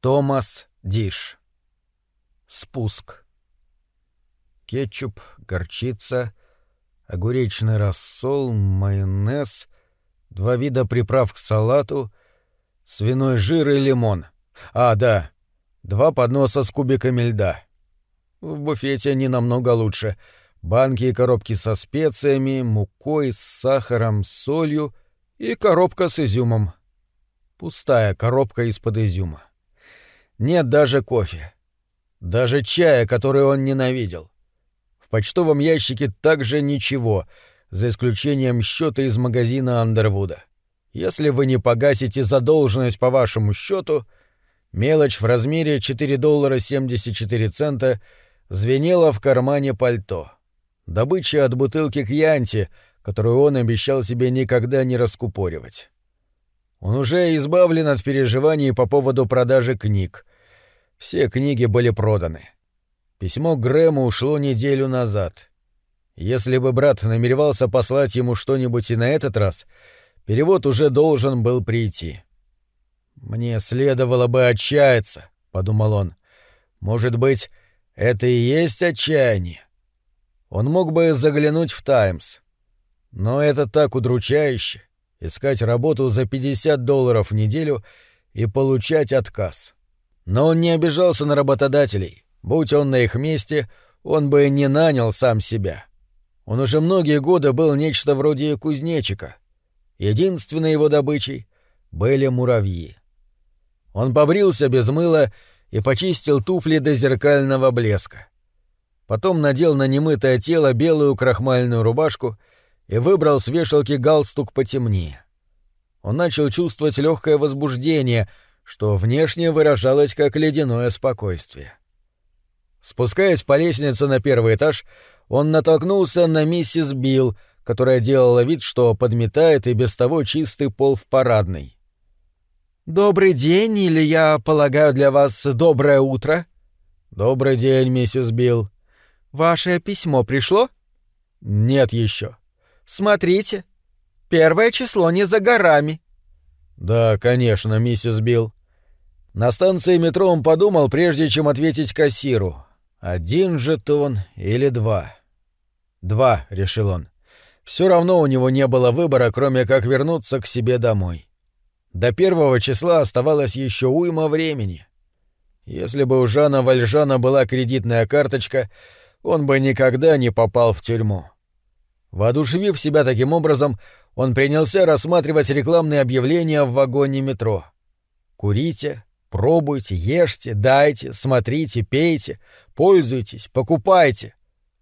Томас Диш. Спуск. Кетчуп, горчица, огуречный рассол, майонез, два вида приправ к салату, свиной жир и лимон. А, да, два подноса с кубиками льда. В буфете они намного лучше. Банки и коробки со специями, мукой, с сахаром, солью и коробка с изюмом. Пустая коробка из-под изюма. Нет даже кофе. Даже чая, который он ненавидел. В почтовом ящике также ничего, за исключением счета из магазина Андервуда. Если вы не погасите задолженность по вашему счету, мелочь в размере 4 доллара 74 цента звенела в кармане пальто. Добыча от бутылки к Янте, которую он обещал себе никогда не раскупоривать. Он уже избавлен от переживаний по поводу продажи книг. Все книги были проданы. Письмо Грэму ушло неделю назад. Если бы брат намеревался послать ему что-нибудь и на этот раз, перевод уже должен был прийти. «Мне следовало бы отчаяться», — подумал он. «Может быть, это и есть отчаяние?» Он мог бы заглянуть в «Таймс». Но это так удручающе искать работу за 50 долларов в неделю и получать отказ. Но он не обижался на работодателей. Будь он на их месте, он бы не нанял сам себя. Он уже многие годы был нечто вроде кузнечика. Единственной его добычей были муравьи. Он побрился без мыла и почистил туфли до зеркального блеска. Потом надел на немытое тело белую крахмальную рубашку и, и выбрал с вешалки галстук потемнее. Он начал чувствовать легкое возбуждение, что внешне выражалось как ледяное спокойствие. Спускаясь по лестнице на первый этаж, он натолкнулся на миссис Билл, которая делала вид, что подметает и без того чистый пол в парадной. «Добрый день, или я полагаю для вас доброе утро?» «Добрый день, миссис Билл». «Ваше письмо пришло?» «Нет еще. Смотрите, первое число не за горами». «Да, конечно, миссис Билл». На станции метро он подумал, прежде чем ответить кассиру. «Один жетон или два?» «Два», — решил он. Все равно у него не было выбора, кроме как вернуться к себе домой. До первого числа оставалось еще уйма времени. Если бы у Жана Вальжана была кредитная карточка, он бы никогда не попал в тюрьму. Воодушевив себя таким образом, он принялся рассматривать рекламные объявления в вагоне метро. «Курите, пробуйте, ешьте, дайте, смотрите, пейте, пользуйтесь, покупайте».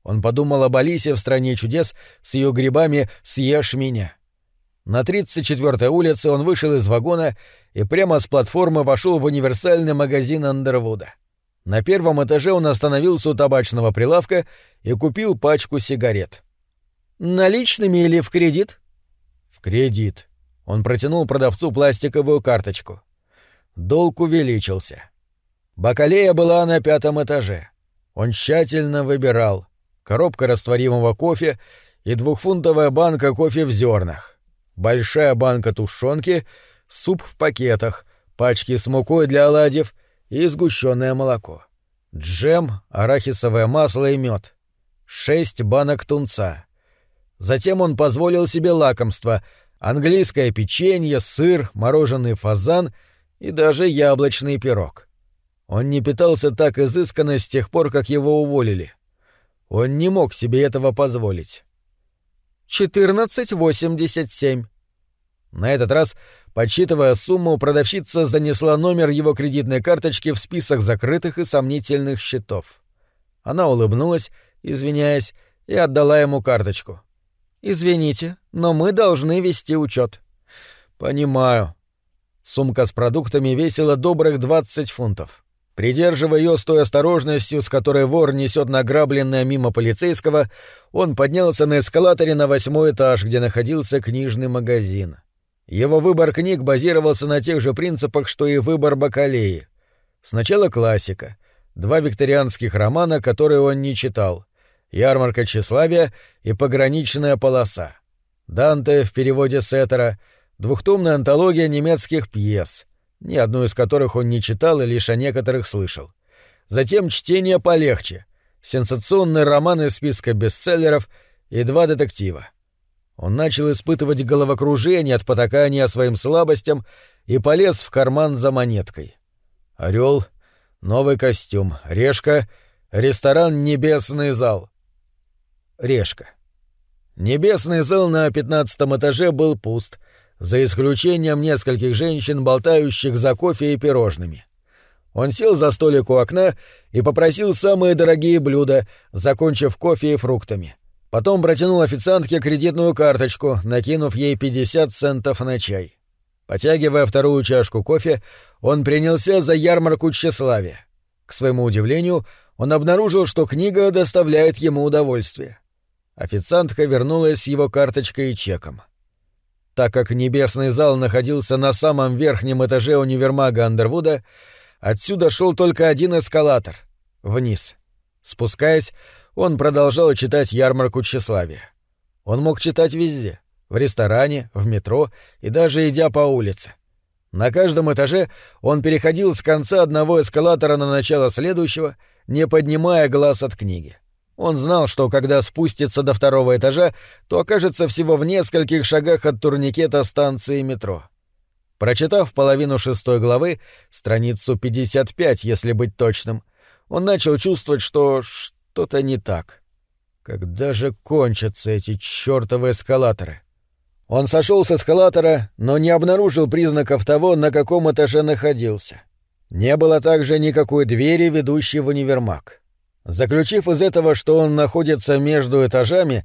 Он подумал об Алисе в «Стране чудес» с ее грибами «Съешь меня». На 34-й улице он вышел из вагона и прямо с платформы вошел в универсальный магазин Андервуда. На первом этаже он остановился у табачного прилавка и купил пачку сигарет. Наличными или в кредит? В кредит. Он протянул продавцу пластиковую карточку. Долг увеличился. Бакалея была на пятом этаже. Он тщательно выбирал. Коробка растворимого кофе и двухфунтовая банка кофе в зернах. Большая банка тушенки, суп в пакетах, пачки с мукой для оладьев и сгущенное молоко. Джем, арахисовое масло и мед. Шесть банок тунца. Затем он позволил себе лакомство — английское печенье, сыр, мороженый фазан и даже яблочный пирог. Он не питался так изысканно с тех пор, как его уволили. Он не мог себе этого позволить. 1487. На этот раз, подсчитывая сумму, продавщица занесла номер его кредитной карточки в список закрытых и сомнительных счетов. Она улыбнулась, извиняясь, и отдала ему карточку. Извините, но мы должны вести учет. Понимаю. Сумка с продуктами весила добрых 20 фунтов. Придерживая ее с той осторожностью, с которой вор несет награбленное мимо полицейского, он поднялся на эскалаторе на восьмой этаж, где находился книжный магазин. Его выбор книг базировался на тех же принципах, что и выбор бакалеи. Сначала классика, два викторианских романа, которые он не читал, ярмарка тщеславия и пограничная полоса. Данте в переводе Сеттера. двухтомная антология немецких пьес, ни одну из которых он не читал и лишь о некоторых слышал. Затем чтение полегче, сенсационный роман из списка бестселлеров и два детектива. Он начал испытывать головокружение от потакания своим слабостям и полез в карман за монеткой. Орел, новый костюм, решка, ресторан «Небесный зал», Решка. Небесный зал на пятнадцатом этаже был пуст, за исключением нескольких женщин, болтающих за кофе и пирожными. Он сел за столик у окна и попросил самые дорогие блюда, закончив кофе и фруктами. Потом протянул официантке кредитную карточку, накинув ей 50 центов на чай. Потягивая вторую чашку кофе, он принялся за ярмарку тщеславия. К своему удивлению, он обнаружил, что книга доставляет ему удовольствие. Официантка вернулась с его карточкой и чеком. Так как небесный зал находился на самом верхнем этаже универмага Андервуда, отсюда шел только один эскалатор — вниз. Спускаясь, он продолжал читать ярмарку тщеславия. Он мог читать везде — в ресторане, в метро и даже идя по улице. На каждом этаже он переходил с конца одного эскалатора на начало следующего, не поднимая глаз от книги. Он знал, что когда спустится до второго этажа, то окажется всего в нескольких шагах от турникета станции метро. Прочитав половину шестой главы, страницу 55, если быть точным, он начал чувствовать, что что-то не так. Когда же кончатся эти чёртовы эскалаторы? Он сошел с эскалатора, но не обнаружил признаков того, на каком этаже находился. Не было также никакой двери, ведущей в универмаг. Заключив из этого, что он находится между этажами,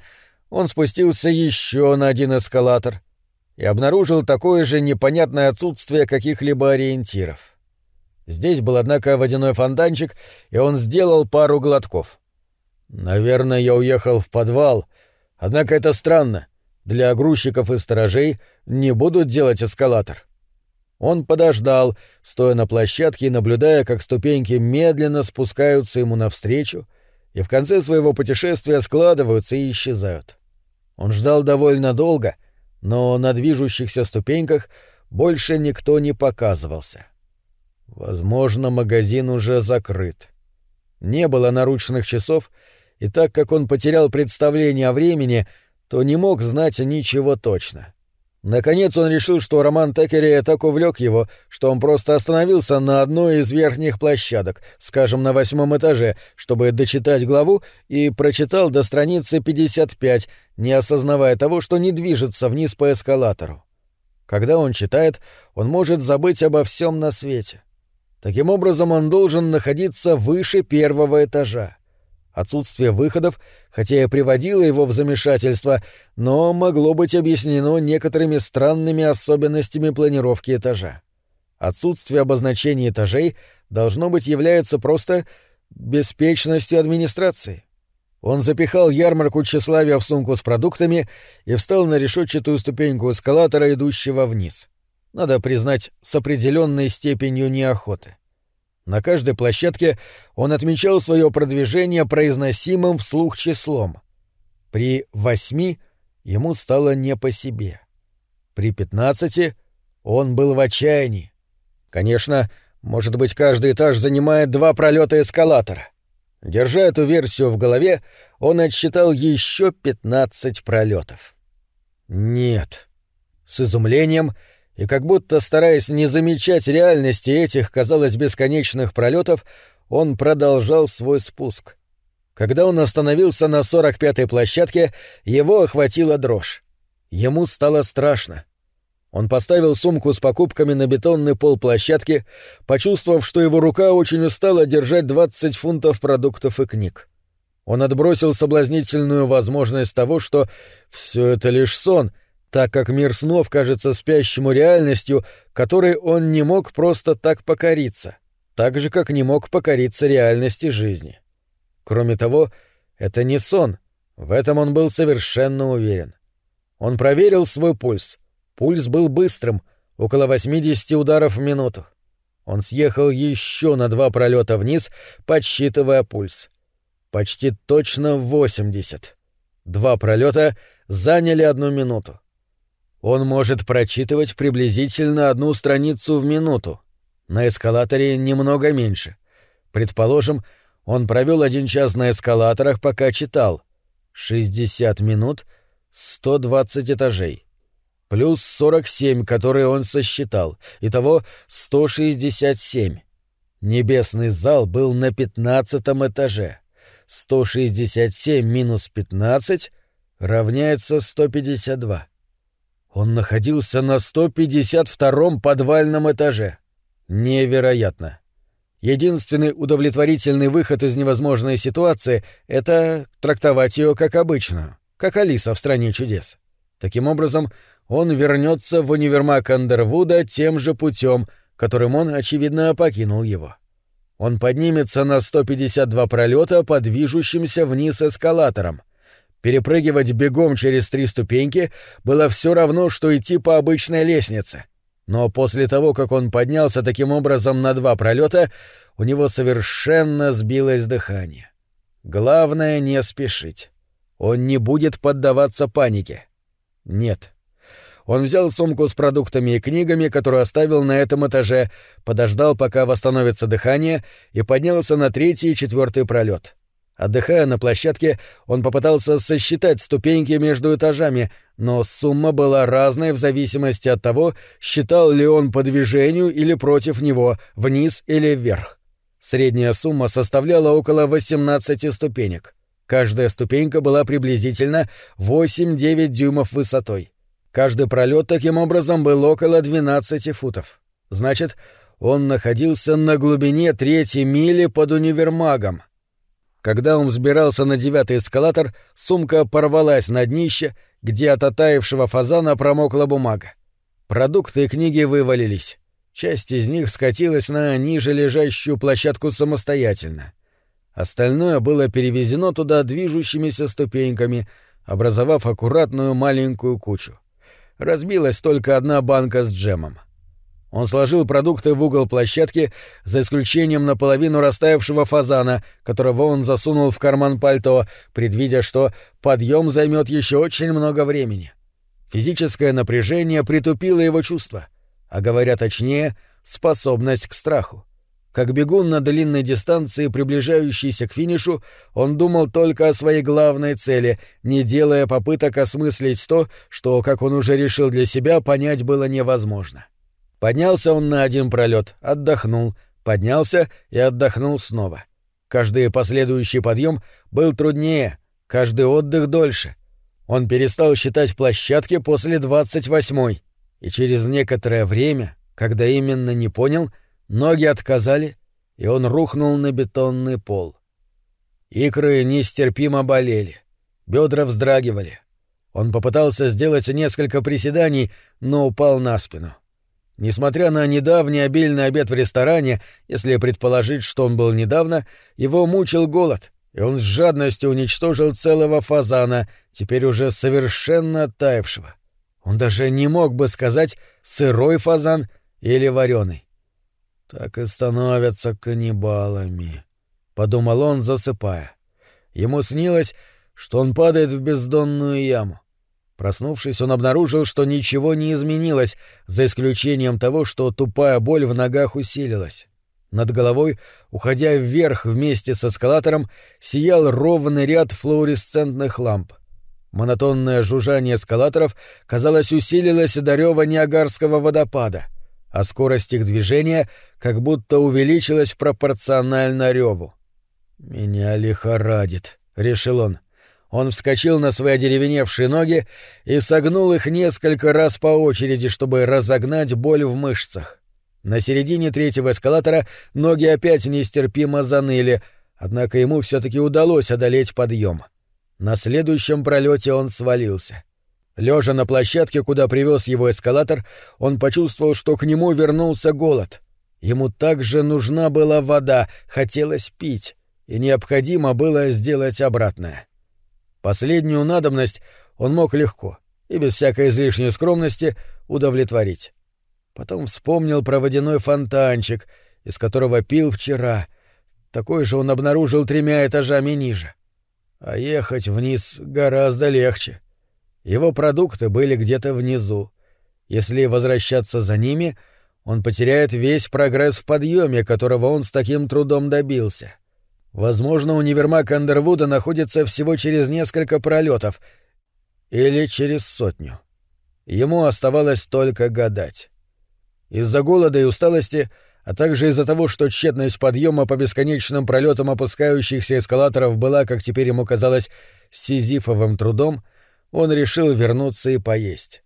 он спустился еще на один эскалатор и обнаружил такое же непонятное отсутствие каких-либо ориентиров. Здесь был, однако, водяной фонтанчик, и он сделал пару глотков. «Наверное, я уехал в подвал. Однако это странно. Для грузчиков и сторожей не будут делать эскалатор». Он подождал, стоя на площадке и наблюдая, как ступеньки медленно спускаются ему навстречу и в конце своего путешествия складываются и исчезают. Он ждал довольно долго, но на движущихся ступеньках больше никто не показывался. Возможно, магазин уже закрыт. Не было наручных часов, и так как он потерял представление о времени, то не мог знать ничего точно. — Наконец он решил, что роман Текери так увлек его, что он просто остановился на одной из верхних площадок, скажем, на восьмом этаже, чтобы дочитать главу, и прочитал до страницы 55, не осознавая того, что не движется вниз по эскалатору. Когда он читает, он может забыть обо всем на свете. Таким образом, он должен находиться выше первого этажа. Отсутствие выходов, хотя и приводило его в замешательство, но могло быть объяснено некоторыми странными особенностями планировки этажа. Отсутствие обозначений этажей должно быть является просто беспечностью администрации. Он запихал ярмарку тщеславия в сумку с продуктами и встал на решетчатую ступеньку эскалатора, идущего вниз. Надо признать, с определенной степенью неохоты. На каждой площадке он отмечал свое продвижение произносимым вслух числом. При восьми ему стало не по себе. При пятнадцати он был в отчаянии. Конечно, может быть, каждый этаж занимает два пролета эскалатора. Держа эту версию в голове, он отсчитал еще пятнадцать пролетов. Нет. С изумлением — и как будто стараясь не замечать реальности этих, казалось, бесконечных пролетов, он продолжал свой спуск. Когда он остановился на 45-й площадке, его охватила дрожь. Ему стало страшно. Он поставил сумку с покупками на бетонный пол площадки, почувствовав, что его рука очень устала держать 20 фунтов продуктов и книг. Он отбросил соблазнительную возможность того, что все это лишь сон — так как мир снов кажется спящему реальностью, которой он не мог просто так покориться, так же, как не мог покориться реальности жизни. Кроме того, это не сон, в этом он был совершенно уверен. Он проверил свой пульс. Пульс был быстрым, около 80 ударов в минуту. Он съехал еще на два пролета вниз, подсчитывая пульс. Почти точно 80. Два пролета заняли одну минуту. Он может прочитывать приблизительно одну страницу в минуту. На эскалаторе немного меньше. Предположим, он провел один час на эскалаторах, пока читал. 60 минут, 120 этажей. Плюс 47, которые он сосчитал. Итого 167. Небесный зал был на пятнадцатом этаже. 167 минус 15 равняется 152. Он находился на 152-м подвальном этаже. Невероятно. Единственный удовлетворительный выход из невозможной ситуации — это трактовать ее как обычную, как Алиса в «Стране чудес». Таким образом, он вернется в универмаг Андервуда тем же путем, которым он, очевидно, покинул его. Он поднимется на 152 пролета по движущимся вниз эскалатором. Перепрыгивать бегом через три ступеньки было все равно, что идти по обычной лестнице. Но после того, как он поднялся таким образом на два пролета, у него совершенно сбилось дыхание. Главное — не спешить. Он не будет поддаваться панике. Нет. Он взял сумку с продуктами и книгами, которую оставил на этом этаже, подождал, пока восстановится дыхание, и поднялся на третий и четвертый пролет — Отдыхая на площадке, он попытался сосчитать ступеньки между этажами, но сумма была разная в зависимости от того, считал ли он по движению или против него, вниз или вверх. Средняя сумма составляла около 18 ступенек. Каждая ступенька была приблизительно 8-9 дюймов высотой. Каждый пролет таким образом был около 12 футов. Значит, он находился на глубине третьей мили под универмагом — когда он взбирался на девятый эскалатор, сумка порвалась на днище, где от оттаившего фазана промокла бумага. Продукты и книги вывалились. Часть из них скатилась на ниже лежащую площадку самостоятельно. Остальное было перевезено туда движущимися ступеньками, образовав аккуратную маленькую кучу. Разбилась только одна банка с джемом. Он сложил продукты в угол площадки, за исключением наполовину растаявшего фазана, которого он засунул в карман пальто, предвидя, что подъем займет еще очень много времени. Физическое напряжение притупило его чувства, а говоря точнее, способность к страху. Как бегун на длинной дистанции, приближающийся к финишу, он думал только о своей главной цели, не делая попыток осмыслить то, что, как он уже решил для себя, понять было невозможно. — Поднялся он на один пролет, отдохнул, поднялся и отдохнул снова. Каждый последующий подъем был труднее, каждый отдых дольше. Он перестал считать площадки после 28-й, и через некоторое время, когда именно не понял, ноги отказали, и он рухнул на бетонный пол. Икры нестерпимо болели, бедра вздрагивали. Он попытался сделать несколько приседаний, но упал на спину. — Несмотря на недавний обильный обед в ресторане, если предположить, что он был недавно, его мучил голод, и он с жадностью уничтожил целого фазана, теперь уже совершенно оттаившего. Он даже не мог бы сказать «сырой фазан» или «вареный». «Так и становятся каннибалами», — подумал он, засыпая. Ему снилось, что он падает в бездонную яму. Проснувшись, он обнаружил, что ничего не изменилось, за исключением того, что тупая боль в ногах усилилась. Над головой, уходя вверх вместе с эскалатором, сиял ровный ряд флуоресцентных ламп. Монотонное жужжание эскалаторов, казалось, усилилось до рёва Ниагарского водопада, а скорость их движения как будто увеличилась пропорционально рёву. «Меня лихорадит», — решил он. Он вскочил на свои одеревеневшие ноги и согнул их несколько раз по очереди, чтобы разогнать боль в мышцах. На середине третьего эскалатора ноги опять нестерпимо заныли, однако ему все-таки удалось одолеть подъем. На следующем пролете он свалился. Лежа на площадке, куда привез его эскалатор, он почувствовал, что к нему вернулся голод. Ему также нужна была вода, хотелось пить, и необходимо было сделать обратное. Последнюю надобность он мог легко и без всякой излишней скромности удовлетворить. Потом вспомнил про водяной фонтанчик, из которого пил вчера. Такой же он обнаружил тремя этажами ниже. А ехать вниз гораздо легче. Его продукты были где-то внизу. Если возвращаться за ними, он потеряет весь прогресс в подъеме, которого он с таким трудом добился. — Возможно, универмаг Андервуда находится всего через несколько пролетов или через сотню. Ему оставалось только гадать. Из-за голода и усталости, а также из-за того, что тщетность подъема по бесконечным пролетам опускающихся эскалаторов была, как теперь ему казалось, сизифовым трудом, он решил вернуться и поесть.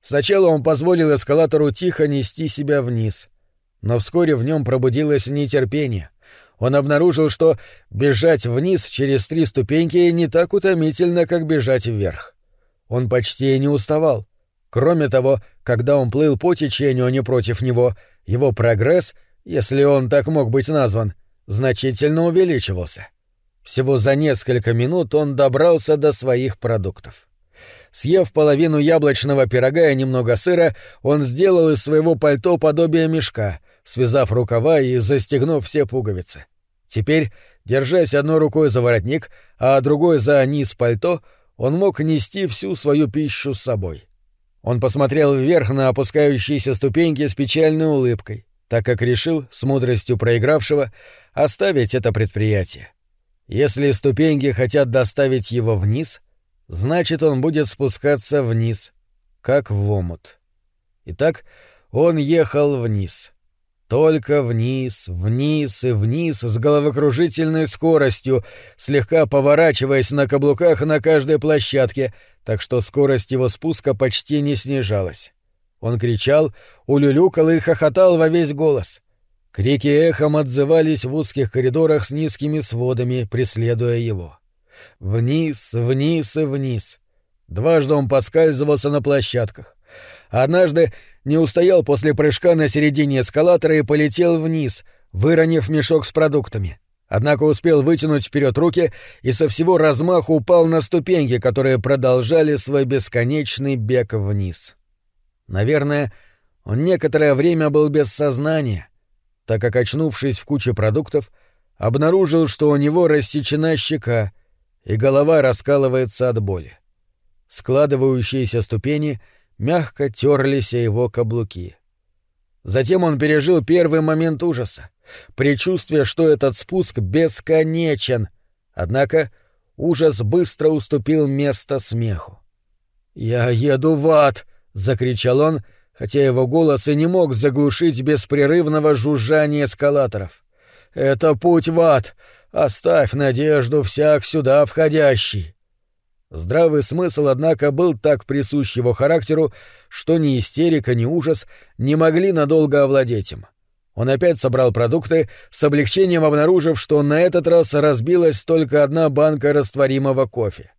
Сначала он позволил эскалатору тихо нести себя вниз, но вскоре в нем пробудилось нетерпение — он обнаружил, что бежать вниз через три ступеньки не так утомительно, как бежать вверх. Он почти не уставал. Кроме того, когда он плыл по течению, а не против него, его прогресс, если он так мог быть назван, значительно увеличивался. Всего за несколько минут он добрался до своих продуктов. Съев половину яблочного пирога и немного сыра, он сделал из своего пальто подобие мешка — связав рукава и застегнув все пуговицы. Теперь, держась одной рукой за воротник, а другой за низ пальто, он мог нести всю свою пищу с собой. Он посмотрел вверх на опускающиеся ступеньки с печальной улыбкой, так как решил, с мудростью проигравшего, оставить это предприятие. Если ступеньки хотят доставить его вниз, значит, он будет спускаться вниз, как в омут. Итак, он ехал вниз — только вниз, вниз и вниз с головокружительной скоростью, слегка поворачиваясь на каблуках на каждой площадке, так что скорость его спуска почти не снижалась. Он кричал, улюлюкал и хохотал во весь голос. Крики эхом отзывались в узких коридорах с низкими сводами, преследуя его. Вниз, вниз и вниз. Дважды он поскальзывался на площадках. Однажды не устоял после прыжка на середине эскалатора и полетел вниз, выронив мешок с продуктами. Однако успел вытянуть вперед руки и со всего размаху упал на ступеньки, которые продолжали свой бесконечный бег вниз. Наверное, он некоторое время был без сознания, так как, очнувшись в куче продуктов, обнаружил, что у него рассечена щека и голова раскалывается от боли. Складывающиеся ступени — мягко терлись о его каблуки. Затем он пережил первый момент ужаса, предчувствие, что этот спуск бесконечен. Однако ужас быстро уступил место смеху. «Я еду в ад!» — закричал он, хотя его голос и не мог заглушить беспрерывного жужжания эскалаторов. «Это путь в ад! Оставь надежду всяк сюда входящий!» Здравый смысл, однако, был так присущ его характеру, что ни истерика, ни ужас не могли надолго овладеть им. Он опять собрал продукты, с облегчением обнаружив, что на этот раз разбилась только одна банка растворимого кофе.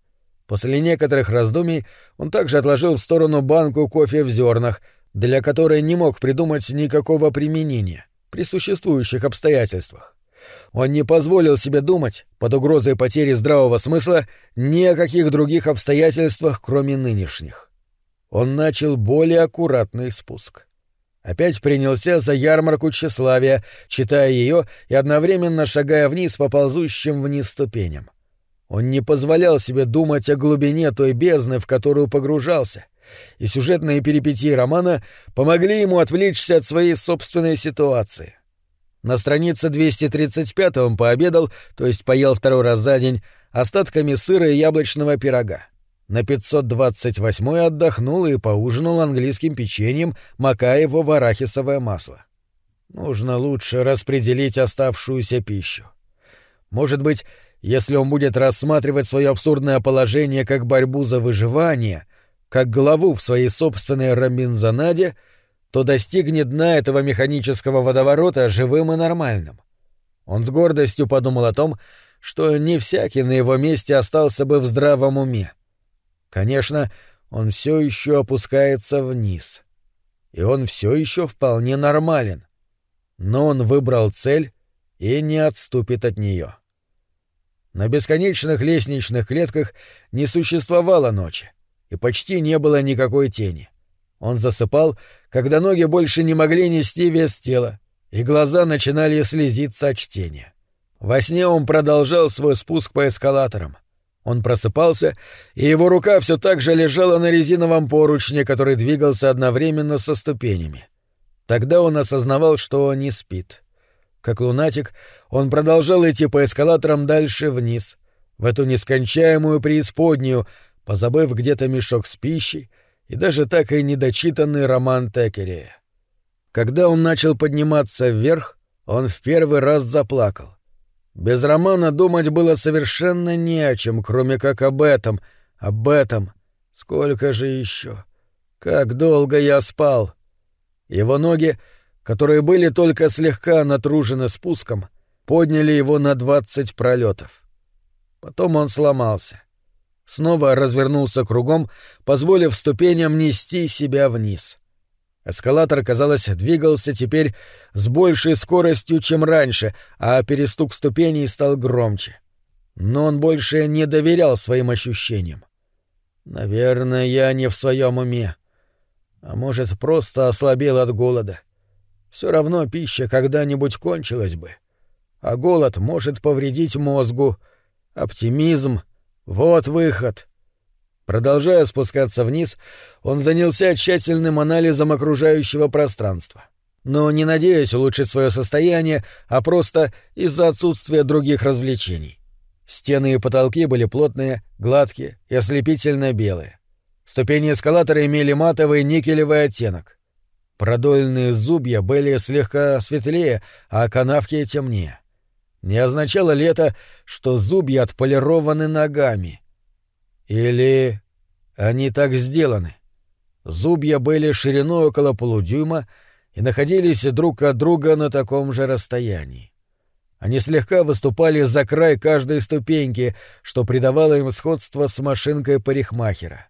После некоторых раздумий он также отложил в сторону банку кофе в зернах, для которой не мог придумать никакого применения при существующих обстоятельствах. Он не позволил себе думать, под угрозой потери здравого смысла, ни о каких других обстоятельствах, кроме нынешних. Он начал более аккуратный спуск. Опять принялся за ярмарку тщеславия, читая ее и одновременно шагая вниз по ползущим вниз ступеням. Он не позволял себе думать о глубине той бездны, в которую погружался, и сюжетные перипетии романа помогли ему отвлечься от своей собственной ситуации. На странице 235 он пообедал, то есть поел второй раз за день, остатками сыра и яблочного пирога. На 528 отдохнул и поужинал английским печеньем, макая его в арахисовое масло. Нужно лучше распределить оставшуюся пищу. Может быть, если он будет рассматривать свое абсурдное положение как борьбу за выживание, как главу в своей собственной рамбинзонаде — то достигнет дна этого механического водоворота живым и нормальным. Он с гордостью подумал о том, что не всякий на его месте остался бы в здравом уме. Конечно, он все еще опускается вниз. И он все еще вполне нормален. Но он выбрал цель и не отступит от нее. На бесконечных лестничных клетках не существовало ночи, и почти не было никакой тени. — он засыпал, когда ноги больше не могли нести вес тела, и глаза начинали слезиться от чтения. Во сне он продолжал свой спуск по эскалаторам. Он просыпался, и его рука все так же лежала на резиновом поручне, который двигался одновременно со ступенями. Тогда он осознавал, что он не спит. Как лунатик, он продолжал идти по эскалаторам дальше вниз, в эту нескончаемую преисподнюю, позабыв где-то мешок с пищей, и даже так и недочитанный роман Текерея. Когда он начал подниматься вверх, он в первый раз заплакал. Без романа думать было совершенно не о чем, кроме как об этом, об этом. Сколько же еще? Как долго я спал! Его ноги, которые были только слегка натружены спуском, подняли его на двадцать пролетов. Потом он сломался снова развернулся кругом, позволив ступеням нести себя вниз. Эскалатор, казалось, двигался теперь с большей скоростью, чем раньше, а перестук ступеней стал громче. Но он больше не доверял своим ощущениям. «Наверное, я не в своем уме. А может, просто ослабел от голода. Все равно пища когда-нибудь кончилась бы. А голод может повредить мозгу. Оптимизм «Вот выход!» Продолжая спускаться вниз, он занялся тщательным анализом окружающего пространства. Но не надеясь улучшить свое состояние, а просто из-за отсутствия других развлечений. Стены и потолки были плотные, гладкие и ослепительно белые. Ступени эскалатора имели матовый никелевый оттенок. Продольные зубья были слегка светлее, а канавки темнее. Не означало ли это, что зубья отполированы ногами? Или они так сделаны? Зубья были шириной около полудюйма и находились друг от друга на таком же расстоянии. Они слегка выступали за край каждой ступеньки, что придавало им сходство с машинкой парикмахера.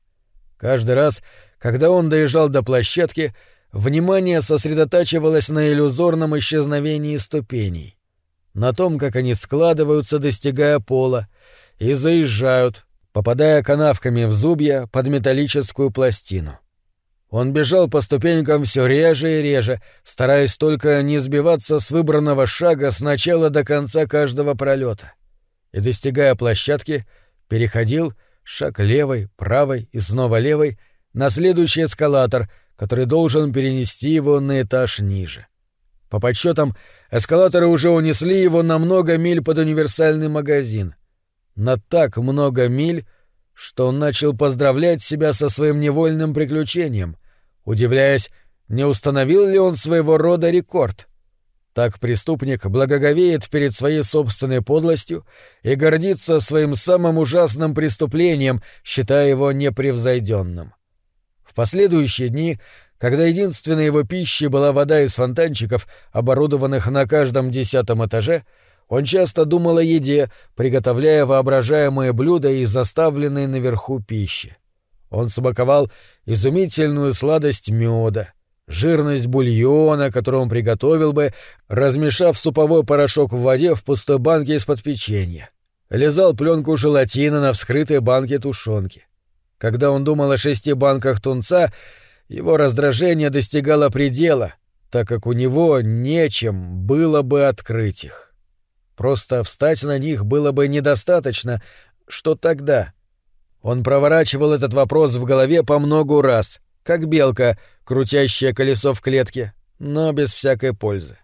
Каждый раз, когда он доезжал до площадки, внимание сосредотачивалось на иллюзорном исчезновении ступеней на том, как они складываются, достигая пола, и заезжают, попадая канавками в зубья под металлическую пластину. Он бежал по ступенькам все реже и реже, стараясь только не сбиваться с выбранного шага с начала до конца каждого пролета. И, достигая площадки, переходил шаг левой, правой и снова левой на следующий эскалатор, который должен перенести его на этаж ниже. По подсчетам, эскалаторы уже унесли его на много миль под универсальный магазин. На так много миль, что он начал поздравлять себя со своим невольным приключением, удивляясь, не установил ли он своего рода рекорд. Так преступник благоговеет перед своей собственной подлостью и гордится своим самым ужасным преступлением, считая его непревзойденным. В последующие дни когда единственной его пищей была вода из фонтанчиков, оборудованных на каждом десятом этаже, он часто думал о еде, приготовляя воображаемые блюда из заставленной наверху пищи. Он смаковал изумительную сладость меда, жирность бульона, который он приготовил бы, размешав суповой порошок в воде в пустой банке из-под печенья. Лизал пленку желатина на вскрытой банке тушенки. Когда он думал о шести банках тунца, его раздражение достигало предела, так как у него нечем было бы открыть их. Просто встать на них было бы недостаточно, что тогда? Он проворачивал этот вопрос в голове по многу раз, как белка, крутящая колесо в клетке, но без всякой пользы.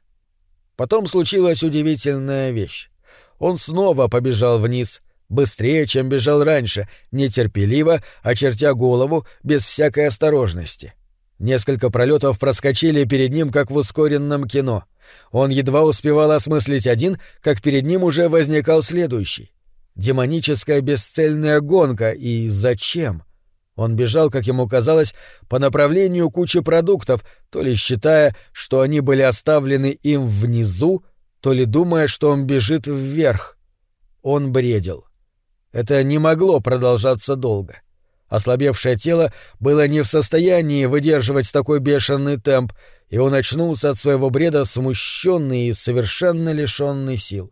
Потом случилась удивительная вещь. Он снова побежал вниз, Быстрее, чем бежал раньше, нетерпеливо, очертя голову, без всякой осторожности. Несколько пролетов проскочили перед ним, как в ускоренном кино. Он едва успевал осмыслить один, как перед ним уже возникал следующий. Демоническая бесцельная гонка, и зачем? Он бежал, как ему казалось, по направлению кучи продуктов, то ли считая, что они были оставлены им внизу, то ли думая, что он бежит вверх. Он бредил. Это не могло продолжаться долго. Ослабевшее тело было не в состоянии выдерживать такой бешеный темп, и он очнулся от своего бреда смущенный и совершенно лишенный сил.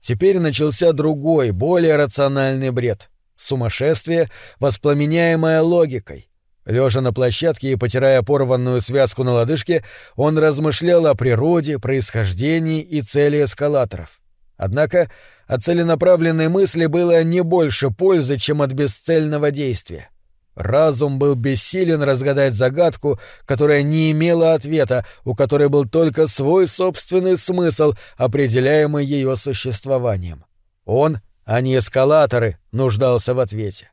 Теперь начался другой, более рациональный бред. Сумасшествие, воспламеняемое логикой. Лежа на площадке и потирая порванную связку на лодыжке, он размышлял о природе, происхождении и цели эскалаторов. Однако от а целенаправленной мысли было не больше пользы, чем от бесцельного действия. Разум был бессилен разгадать загадку, которая не имела ответа, у которой был только свой собственный смысл, определяемый ее существованием. Он, а не эскалаторы, нуждался в ответе.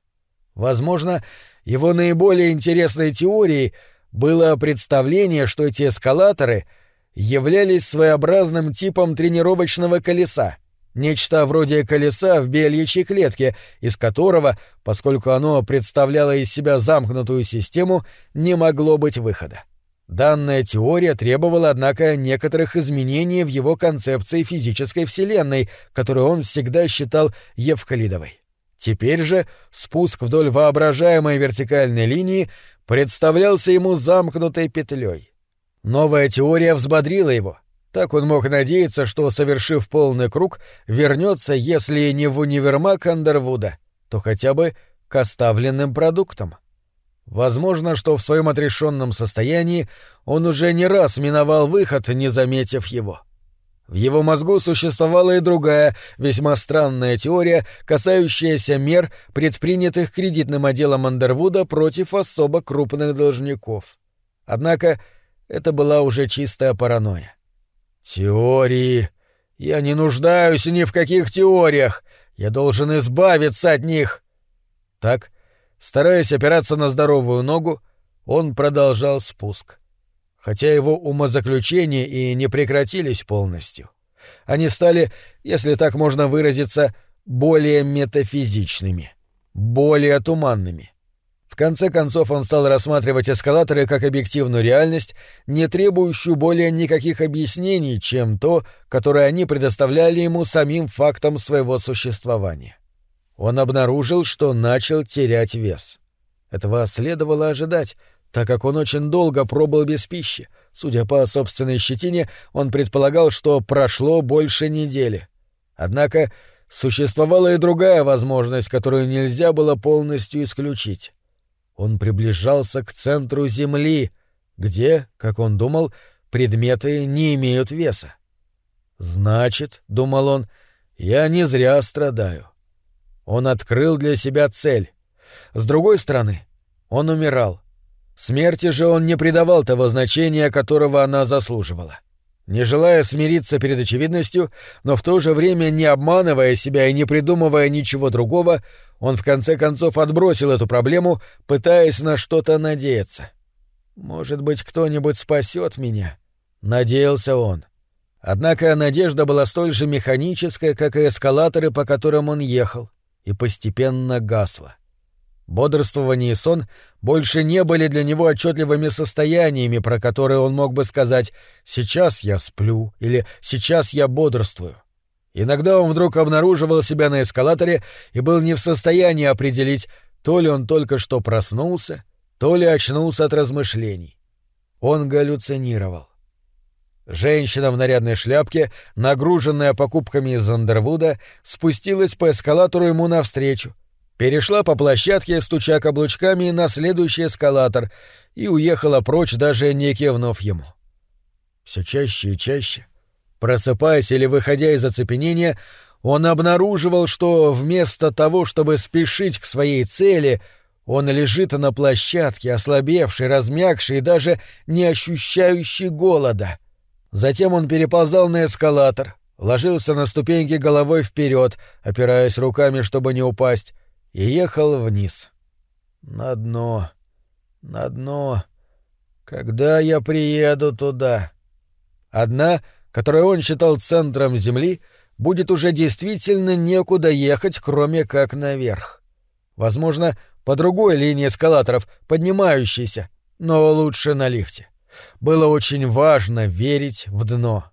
Возможно, его наиболее интересной теорией было представление, что эти эскалаторы являлись своеобразным типом тренировочного колеса — Нечто вроде колеса в бельичьей клетке, из которого, поскольку оно представляло из себя замкнутую систему, не могло быть выхода. Данная теория требовала, однако, некоторых изменений в его концепции физической Вселенной, которую он всегда считал Евклидовой. Теперь же спуск вдоль воображаемой вертикальной линии представлялся ему замкнутой петлей. Новая теория взбодрила его — так он мог надеяться, что, совершив полный круг, вернется, если не в универмаг Андервуда, то хотя бы к оставленным продуктам. Возможно, что в своем отрешенном состоянии он уже не раз миновал выход, не заметив его. В его мозгу существовала и другая, весьма странная теория, касающаяся мер, предпринятых кредитным отделом Андервуда против особо крупных должников. Однако это была уже чистая паранойя. «Теории! Я не нуждаюсь ни в каких теориях! Я должен избавиться от них!» Так, стараясь опираться на здоровую ногу, он продолжал спуск. Хотя его умозаключения и не прекратились полностью. Они стали, если так можно выразиться, более метафизичными, более туманными — конце концов он стал рассматривать эскалаторы как объективную реальность, не требующую более никаких объяснений, чем то, которое они предоставляли ему самим фактом своего существования. Он обнаружил, что начал терять вес. Этого следовало ожидать, так как он очень долго пробыл без пищи. Судя по собственной щетине, он предполагал, что прошло больше недели. Однако существовала и другая возможность, которую нельзя было полностью исключить. Он приближался к центру Земли, где, как он думал, предметы не имеют веса. «Значит, — думал он, — я не зря страдаю». Он открыл для себя цель. С другой стороны, он умирал. Смерти же он не придавал того значения, которого она заслуживала. — не желая смириться перед очевидностью, но в то же время не обманывая себя и не придумывая ничего другого, он в конце концов отбросил эту проблему, пытаясь на что-то надеяться. «Может быть, кто-нибудь спасет меня?» — надеялся он. Однако надежда была столь же механическая, как и эскалаторы, по которым он ехал, и постепенно гасла. Бодрствование и сон больше не были для него отчетливыми состояниями, про которые он мог бы сказать «сейчас я сплю» или «сейчас я бодрствую». Иногда он вдруг обнаруживал себя на эскалаторе и был не в состоянии определить, то ли он только что проснулся, то ли очнулся от размышлений. Он галлюцинировал. Женщина в нарядной шляпке, нагруженная покупками из Андервуда, спустилась по эскалатору ему навстречу — перешла по площадке, стуча каблучками, на следующий эскалатор и уехала прочь, даже не кивнув ему. Все чаще и чаще, просыпаясь или выходя из оцепенения, он обнаруживал, что вместо того, чтобы спешить к своей цели, он лежит на площадке, ослабевший, размягший и даже не ощущающий голода. Затем он переползал на эскалатор, ложился на ступеньки головой вперед, опираясь руками, чтобы не упасть, и ехал вниз. На дно, на дно. Когда я приеду туда? Одна, которую он считал центром Земли, будет уже действительно некуда ехать, кроме как наверх. Возможно, по другой линии эскалаторов, поднимающейся, но лучше на лифте. Было очень важно верить в дно.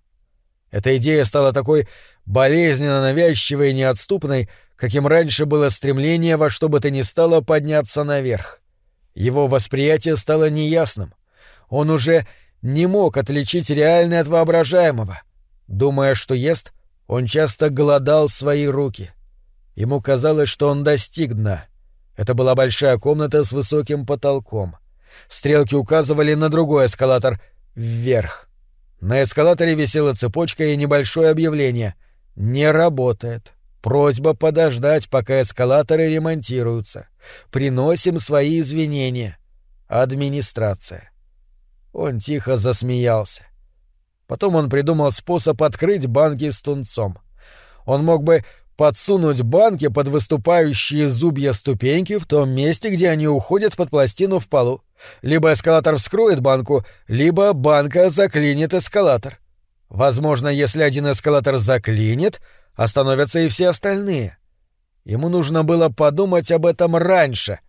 Эта идея стала такой болезненно навязчивой и неотступной, каким раньше было стремление во что бы то ни стало подняться наверх. Его восприятие стало неясным. Он уже не мог отличить реальное от воображаемого. Думая, что ест, он часто голодал свои руки. Ему казалось, что он достиг дна. Это была большая комната с высоким потолком. Стрелки указывали на другой эскалатор — вверх. На эскалаторе висела цепочка и небольшое объявление «Не работает». Просьба подождать, пока эскалаторы ремонтируются. Приносим свои извинения. Администрация. Он тихо засмеялся. Потом он придумал способ открыть банки с тунцом. Он мог бы подсунуть банки под выступающие зубья ступеньки в том месте, где они уходят под пластину в полу. Либо эскалатор вскроет банку, либо банка заклинит эскалатор. Возможно, если один эскалатор заклинит, остановятся и все остальные. Ему нужно было подумать об этом раньше,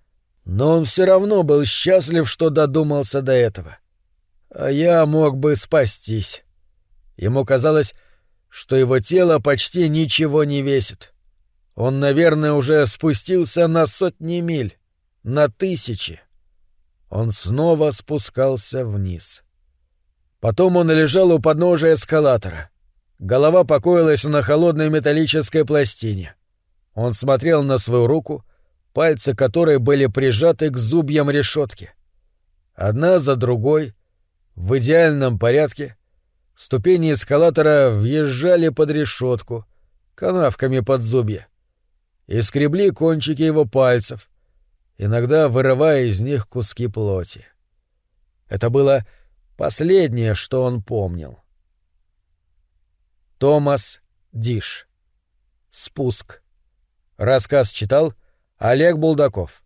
но он все равно был счастлив, что додумался до этого. А я мог бы спастись. Ему казалось, что его тело почти ничего не весит. Он, наверное, уже спустился на сотни миль, на тысячи. Он снова спускался вниз. Потом он лежал у подножия эскалатора — Голова покоилась на холодной металлической пластине. Он смотрел на свою руку, пальцы которой были прижаты к зубьям решетки. Одна за другой, в идеальном порядке, ступени эскалатора въезжали под решетку, канавками под зубья, и скребли кончики его пальцев, иногда вырывая из них куски плоти. Это было последнее, что он помнил. — Томас Диш. Спуск. Рассказ читал Олег Булдаков.